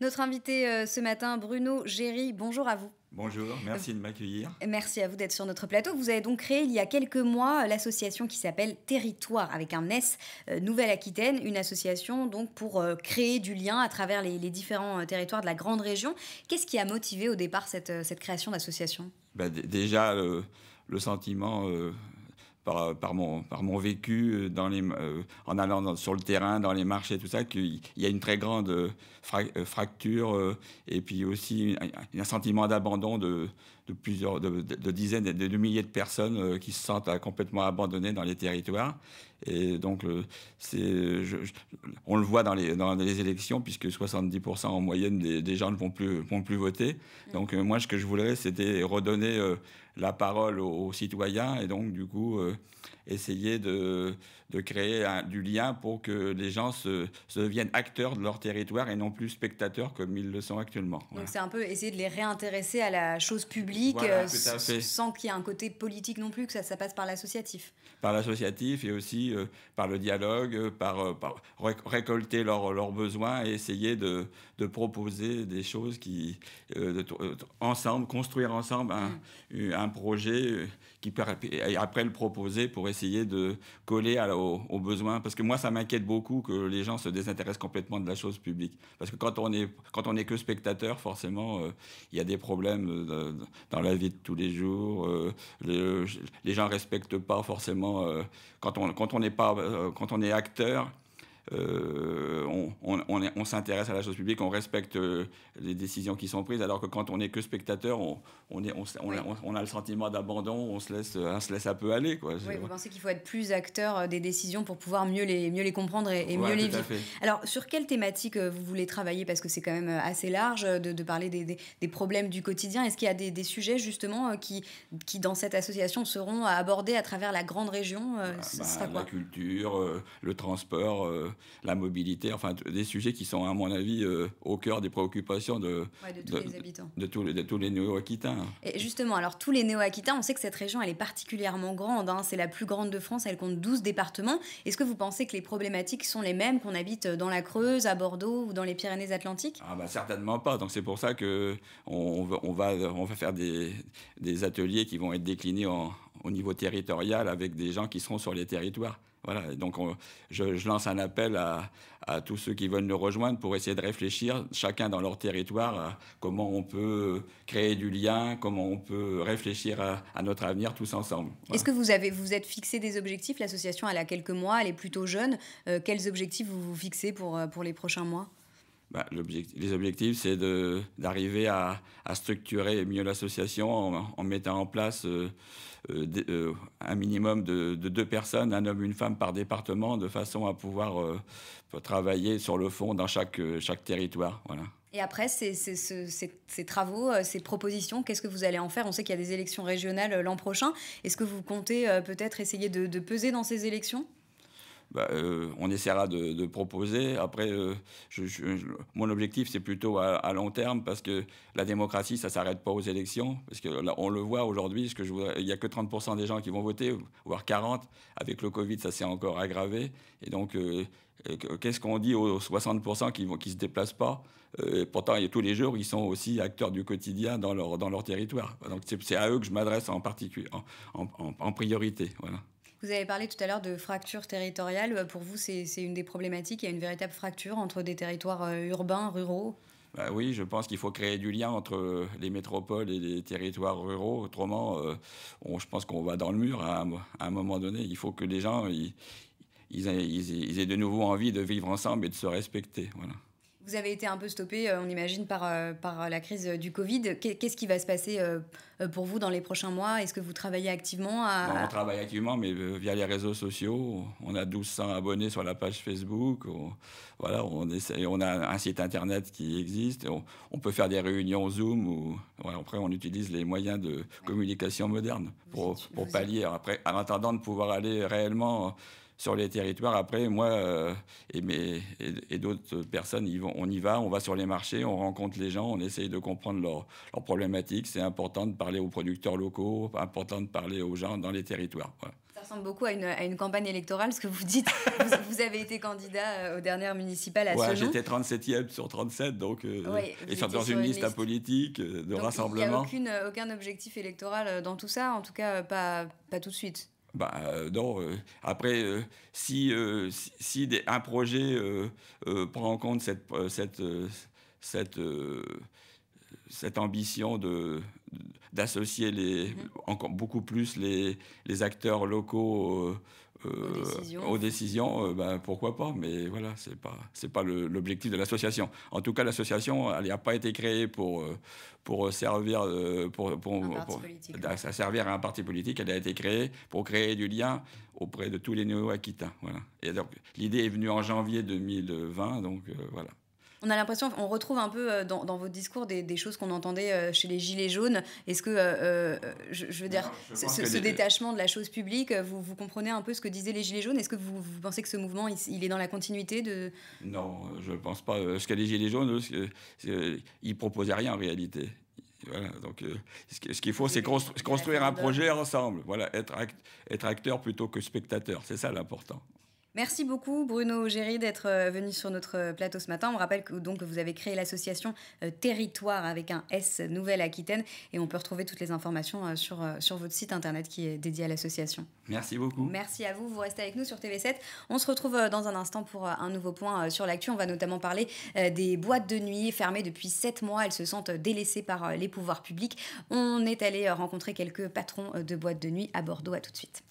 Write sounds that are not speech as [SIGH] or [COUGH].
Notre invité euh, ce matin, Bruno Géry, bonjour à vous. Bonjour, merci de m'accueillir. Euh, merci à vous d'être sur notre plateau. Vous avez donc créé il y a quelques mois euh, l'association qui s'appelle Territoire avec un S, Nouvelle-Aquitaine, une association donc pour créer du lien à travers les, différents territoires de la grande région. Qu'est-ce qui a motivé au départ cette, création d'association bah, Déjà, le sentiment par, mon, par mon vécu euh, euh, en allant sur le terrain, dans les marchés, tout ça, qu'il y a une très grande euh, fracture et puis aussi un, sentiment d'abandon de, plusieurs, de, dizaines, de milliers de personnes qui se sentent complètement abandonnées dans les territoires. Et donc, c'est, on le voit dans les, dans les élections, puisque 70% en moyenne des, gens ne vont plus, plus voter. Mm. Donc, euh, moi, ce que je voulais, c'était redonner euh, la parole aux, citoyens et donc, du coup, euh, essayer de, de créer du lien pour que les gens se, se, deviennent acteurs de leur territoire et non plus spectateurs comme ils le sont actuellement. Donc, c'est un peu essayer de les réintéresser à la chose publique sans qu'il y ait un côté politique non plus, que ça, ça passe par l'associatif. Par l'associatif et aussi euh, par le dialogue, euh, par, euh, récolter leurs besoins et essayer de, proposer des choses qui, ensemble, construire ensemble un, mm. projet qui et après le proposer pour essayer de coller aux, besoins. Parce que moi, ça m'inquiète beaucoup que les gens se désintéressent complètement de la chose publique. Parce que quand on est, quand on que spectateur, forcément, il y a des problèmes dans la vie de tous les jours. les, gens gens respectent pas forcément. quand on, quand pas, euh, quand on est acteur, euh, on, on s'intéresse à la chose publique, on respecte euh, les décisions qui sont prises, alors que quand on n'est que spectateur, on, on, a le sentiment d'abandon, on, se laisse, euh, se laisse un peu aller. Quoi. Oui, vous pensez qu'il faut être plus acteur des décisions pour pouvoir mieux les, mieux les comprendre et, mieux les vivre. Alors, sur quelle thématique vous voulez travailler Parce que c'est quand même assez large de, parler des, problèmes du quotidien. Est-ce qu'il y a des, sujets justement qui, qui, dans cette association, seront abordés à travers la grande région bah, bah, La culture, le transport, la mobilité, enfin des sujets qui sont à mon avis euh, au cœur des préoccupations de, tous les habitants. De, néo-aquitains. Et justement, alors tous les néo-aquitains, on sait que cette région elle est particulièrement grande, hein. c'est la plus grande de France, elle compte 12 départements. Est-ce que vous pensez que les problématiques sont les mêmes qu'on habite dans la Creuse, à Bordeaux ou dans les Pyrénées-Atlantiques ah, bah, Certainement pas, donc c'est pour ça que on, va, faire des, ateliers qui vont être déclinés au niveau territorial avec des gens qui seront sur les territoires. Voilà, donc je, lance un appel à, tous ceux qui veulent nous rejoindre pour essayer de réfléchir, chacun dans leur territoire, à comment on peut créer du lien, comment on peut réfléchir à, notre avenir tous ensemble. Est-ce que vous avez, vous êtes fixé des objectifs L'association, elle a quelques mois, elle est plutôt jeune. Euh, quels objectifs vous vous fixez pour euh, les prochains mois bah, les objectifs, c'est d'arriver à, structurer mieux l'association en, mettant en place euh, euh, euh, un minimum de, deux personnes, un homme, une femme par département, de façon à pouvoir travailler sur le fond dans chaque, chaque territoire. Voilà. Et après, ces, travaux, ces propositions, qu'est-ce que vous allez en faire On sait qu'il y a des élections régionales l'an prochain. Est-ce que vous comptez peut-être essayer de peser dans ces élections bah, euh, on essaiera de, proposer. Après, euh, mon objectif, c'est plutôt à, long terme, parce que la démocratie, ça ne s'arrête pas aux élections. Parce que on le voit aujourd'hui, il n'y a que 30% des gens qui vont voter, voire 40%. Avec le Covid, ça s'est encore aggravé. Et donc, euh, qu'est-ce qu'on dit aux 60% qui ne se déplacent pas et Pourtant, tous les jours, ils sont aussi acteurs du quotidien dans leur, territoire. Donc, c'est à eux que je m'adresse en, en priorité. Voilà. Vous avez parlé tout à l'heure de fracture territoriale. Euh, pour vous, c'est une des problématiques. Il y a une véritable fracture entre des territoires euh, urbains, ruraux bah oui, je pense qu'il faut créer du lien entre euh, les métropoles et les territoires ruraux. Autrement, je pense qu'on va dans le mur à un, moment donné. Il faut que les gens ils, aient de nouveau envie de vivre ensemble et de se respecter. Voilà. Vous avez été un peu stoppé, euh, on imagine, par, euh, par la crise du Covid. Qu'est-ce qui va se passer euh, pour vous dans les prochains mois Est-ce que vous travaillez activement On travaille activement, mais via les réseaux sociaux. On a 1200 abonnés sur la page Facebook. On, voilà, on, essaie, on a un site Internet qui existe. On, peut faire des réunions Zoom. Ou, après, on utilise les moyens de communication moderne pour, pour pallier. Après, en attendant de pouvoir aller réellement sur les territoires. Après, moi euh, et, d'autres personnes, on y va, on va sur les marchés, on rencontre les gens, on essaye de comprendre leurs leur problématiques. C'est important de parler aux producteurs locaux, important de parler aux gens dans les territoires. Ça ressemble beaucoup à une, campagne électorale, ce que vous dites. [LAUGHS] vous, avez été candidat euh, aux dernières municipales à ouais, J'étais 37e sur 37, donc euh, et dans une, liste, apolitique de rassemblement. Il n'y a aucun objectif électoral dans tout ça, en tout cas pas tout de suite. Bah, euh, euh, après, euh, si, un projet prend en compte cette, ambition de, d'associer les, mmh. encore beaucoup plus les acteurs locaux euh, aux décisions, euh, ben, pourquoi pas Mais voilà, ce n'est pas, pas l'objectif de l'association. En tout cas, l'association, elle n'a pas été créée pour, euh, pour servir pour, pour, à servir un parti politique. Elle a été créée pour créer du lien auprès de tous les néo-aquitains. Voilà. Et donc, l'idée est venue en janvier 2020, donc voilà on a l'impression, on retrouve un peu euh, dans, vos votre discours des, choses qu'on entendait euh, chez les Gilets jaunes. Est-ce que, euh, je, veux dire, ce, détachement de la chose publique, vous, comprenez un peu ce que disaient les Gilets jaunes Est-ce que vous, pensez que ce mouvement, il, est dans la continuité de... Non, je ne pense pas. Ce qu'a les Gilets jaunes, ils ne proposaient rien en réalité. donc ce qu'il faut, c'est construire un projet ensemble. Voilà, être, être acteur plutôt que spectateur, c'est ça l'important. Merci beaucoup Bruno Géry d'être euh, venu sur notre euh, plateau ce matin. On me rappelle que, vous avez créé l'association euh, Territoire avec un S Nouvelle-Aquitaine et on peut retrouver toutes les informations sur, sur votre site internet qui est dédié à l'association. Merci beaucoup. Merci à vous, vous restez avec nous sur TV7. On se retrouve dans un instant pour un nouveau point sur l'actu. On va notamment parler des boîtes de nuit fermées depuis 7 mois. Elles se sentent délaissées par les pouvoirs publics. On est allé rencontrer quelques patrons de boîtes de nuit à Bordeaux. À tout de suite.